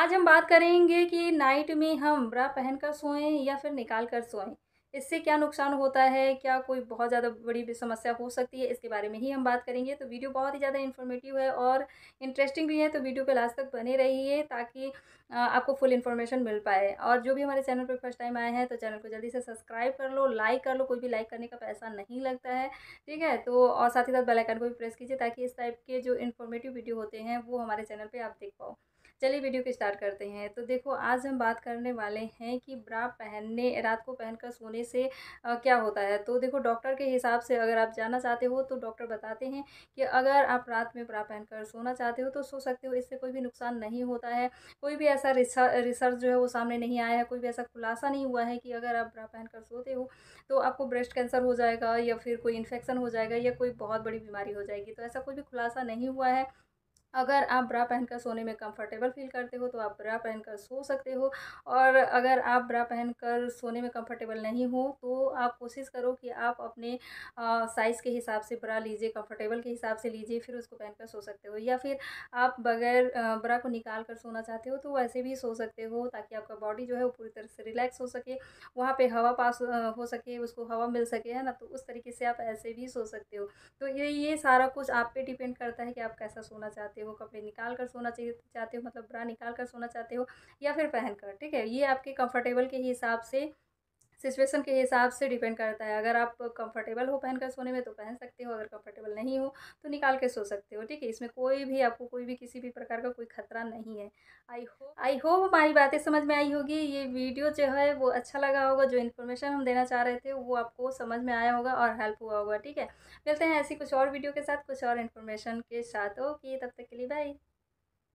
आज हम बात करेंगे कि नाइट में हम ब्रा पहन कर सोएं या फिर निकाल कर सोएं इससे क्या नुकसान होता है क्या कोई बहुत ज़्यादा बड़ी भी समस्या हो सकती है इसके बारे में ही हम बात करेंगे तो वीडियो बहुत ही ज़्यादा इन्फॉर्मेटिव है और इंटरेस्टिंग भी है तो वीडियो पे लास्ट तक बने रहिए ताकि आपको फुल इन्फॉर्मेशन मिल पाए और जो भी हमारे चैनल पर फर्स्ट टाइम आए हैं तो चैनल को जल्दी से सब्सक्राइब कर लो लाइक कर लो कोई भी लाइक करने का पैसा नहीं लगता है ठीक है तो और साथ ही साथ बेलाइकन को भी प्रेस कीजिए ताकि इस टाइप के जो इन्फॉर्मेटिव वीडियो होते हैं वो हमारे चैनल पर आप देख पाओ चलिए वीडियो को स्टार्ट करते हैं तो देखो आज हम बात करने वाले हैं कि ब्रा पहनने रात को पहनकर सोने से आ, क्या होता है तो देखो डॉक्टर के हिसाब से अगर आप जानना चाहते हो तो डॉक्टर बताते हैं कि अगर आप रात में ब्रा पहनकर सोना चाहते हो तो सो सकते हो इससे कोई भी नुकसान नहीं होता है कोई भी ऐसा रिसर्च जो है वो सामने नहीं आया है कोई भी ऐसा खुलासा नहीं हुआ है कि अगर आप ब्रा पहनकर सोते हो तो आपको ब्रेस्ट कैंसर हो जाएगा या फिर कोई इन्फेक्शन हो जाएगा या कोई बहुत बड़ी बीमारी हो जाएगी तो ऐसा कोई भी खुलासा नहीं हुआ है अगर आप ब्रा पहनकर सोने में कंफर्टेबल फील करते हो तो आप ब्रा पहनकर सो सकते हो और अगर आप ब्रा पहनकर सोने में कंफर्टेबल नहीं हो तो आप कोशिश करो कि आप अपने साइज़ के हिसाब से ब्रा लीजिए कंफर्टेबल के हिसाब से लीजिए फिर उसको पहनकर सो सकते हो या फिर आप बगैर ब्रा को निकाल कर सोना चाहते हो तो वैसे भी सो सकते हो ताकि आपका बॉडी जो है वो पूरी तरह से रिलैक्स हो सके वहाँ पर हवा पास हो सके उसको हवा मिल सके है ना तो उस तरीके से आप ऐसे भी सो सकते हो तो ये ये सारा कुछ आप पे डिपेंड करता है कि आप कैसा सोना चाहते हो चाहते हो कपड़े निकाल कर सोना चाहते हो मतलब ब्रा निकाल कर सोना चाहते हो या फिर पहन कर ठीक है ये आपके कंफर्टेबल के हिसाब से सिचुएशन के हिसाब से डिपेंड करता है अगर आप कंफर्टेबल हो पहनकर सोने में तो पहन सकते हो अगर कंफर्टेबल नहीं हो तो निकाल के सो सकते हो ठीक है इसमें कोई भी आपको कोई भी किसी भी प्रकार का कोई खतरा नहीं है आई होप आई होप हमारी बातें समझ में आई होगी ये वीडियो जो है वो अच्छा लगा होगा जो इन्फॉर्मेशन हम देना चाह रहे थे वो आपको समझ में आया होगा और हेल्प हुआ होगा ठीक है मिलते हैं ऐसी कुछ और वीडियो के साथ कुछ और इन्फॉर्मेशन के साथ ओके तब तक के लिए बाई